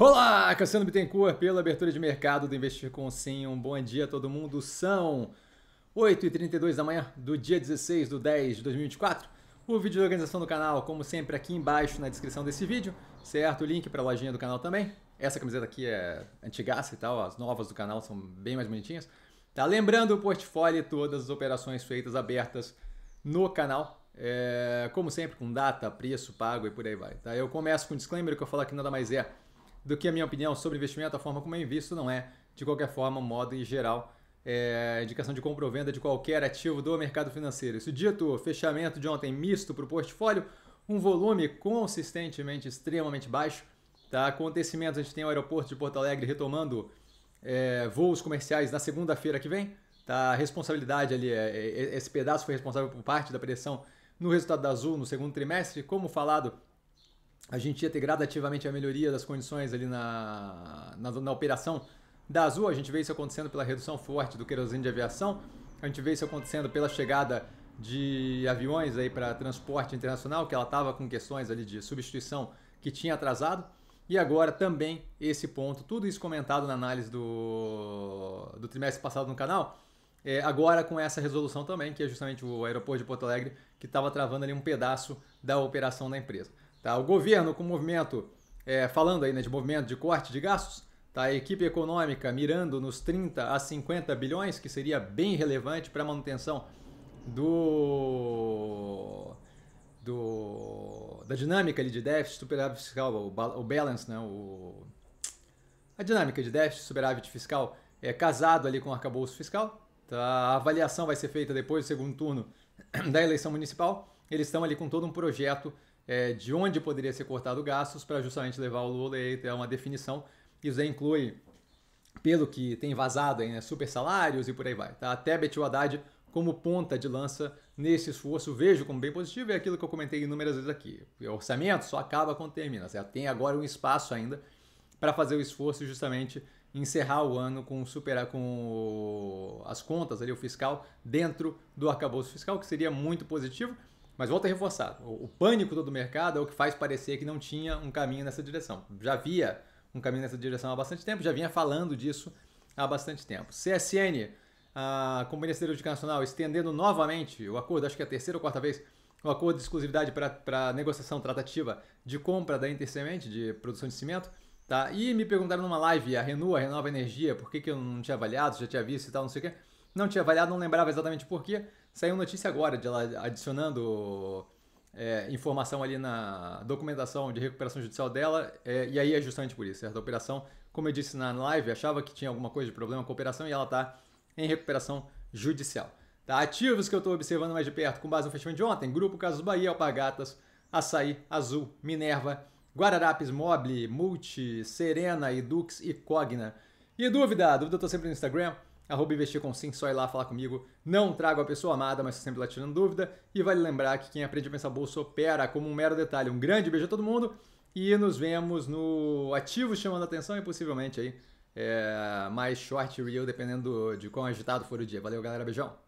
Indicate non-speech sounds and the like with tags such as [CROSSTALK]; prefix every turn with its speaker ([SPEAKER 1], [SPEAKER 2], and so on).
[SPEAKER 1] Olá, Cassiano Bittencourt pela abertura de mercado do Investir com Sim. Um bom dia a todo mundo. São 8h32 da manhã do dia 16 de 10 de 2024. O vídeo de organização do canal, como sempre, aqui embaixo na descrição desse vídeo, certo? O link para a lojinha do canal também. Essa camiseta aqui é antigaça e tal, as novas do canal são bem mais bonitinhas. Tá lembrando o portfólio e todas as operações feitas abertas no canal, é, como sempre, com data, preço, pago e por aí vai. Tá? Eu começo com um disclaimer que eu falo que nada mais é do que a minha opinião sobre investimento, a forma como eu invisto não é, de qualquer forma, modo e geral, é, indicação de compra ou venda de qualquer ativo do mercado financeiro. Isso dito, fechamento de ontem misto para o portfólio, um volume consistentemente extremamente baixo. Tá? Acontecimentos, a gente tem o aeroporto de Porto Alegre retomando é, voos comerciais na segunda-feira que vem. Tá? A responsabilidade ali, é, é esse pedaço foi responsável por parte da pressão no resultado da Azul no segundo trimestre. Como falado, a gente ia ter gradativamente a melhoria das condições ali na, na, na, operação da Azul. A gente vê isso acontecendo pela redução forte do querosene de aviação, a gente vê isso acontecendo pela chegada de aviões aí para transporte internacional, que ela estava com questões ali de substituição que tinha atrasado. E agora também esse ponto, tudo isso comentado na análise do, do trimestre passado no canal, é, agora com essa resolução também, que é justamente o aeroporto de Porto Alegre, que estava travando ali um pedaço da operação da empresa. Tá? O governo com movimento, é, falando aí né, de movimento de corte de gastos, tá? a equipe econômica mirando nos 30 a 50 bilhões, que seria bem relevante para a manutenção do, do, da dinâmica ali de déficit, superávit fiscal, o, o balance, né? o, a dinâmica de déficit, superávit fiscal é casado ali com o arcabouço fiscal. Tá? A avaliação vai ser feita depois do segundo turno [CLEARS THROAT] da eleição municipal eles estão ali com todo um projeto é, de onde poderia ser cortado gastos para justamente levar o Lula a é uma definição. Isso aí inclui, pelo que tem vazado aí, né, super salários e por aí vai. Tá? Até Betil Haddad como ponta de lança nesse esforço, vejo como bem positivo, é aquilo que eu comentei inúmeras vezes aqui. O orçamento só acaba quando termina, certo? tem agora um espaço ainda para fazer o esforço justamente encerrar o ano com superar com as contas ali o fiscal dentro do arcabouço fiscal, que seria muito positivo. Mas volta a reforçar, o, o pânico todo do mercado é o que faz parecer que não tinha um caminho nessa direção. Já havia um caminho nessa direção há bastante tempo, já vinha falando disso há bastante tempo. CSN, a Companhia Siderúrgica Nacional, estendendo novamente o acordo, acho que é a terceira ou quarta vez, o acordo de exclusividade para negociação tratativa de compra da intercemente, de produção de cimento. Tá? E me perguntaram numa live, a Renua, a Renova Energia, por que, que eu não tinha avaliado, já tinha visto e tal, não sei o quê não tinha avaliado, não lembrava exatamente porquê. Saiu notícia agora de ela adicionando é, informação ali na documentação de recuperação judicial dela, é, e aí é justamente por isso, A operação, como eu disse na live, achava que tinha alguma coisa de problema com a operação e ela está em recuperação judicial. Tá? Ativos que eu estou observando mais de perto com base no fechamento de ontem, Grupo Casos Bahia, Alpagatas, Açaí, Azul, Minerva, Guararapes, Mobile, Multi, Serena, Edux e Cogna. E dúvida? Dúvida eu estou sempre no Instagram, arroba investir com sim, só ir lá falar comigo. Não trago a pessoa amada, mas sempre lá tá tirando dúvida. E vale lembrar que quem aprende a pensar bolsa opera como um mero detalhe. Um grande beijo a todo mundo e nos vemos no ativo chamando a atenção e possivelmente aí é, mais short reel, dependendo de quão agitado for o dia. Valeu, galera. Beijão.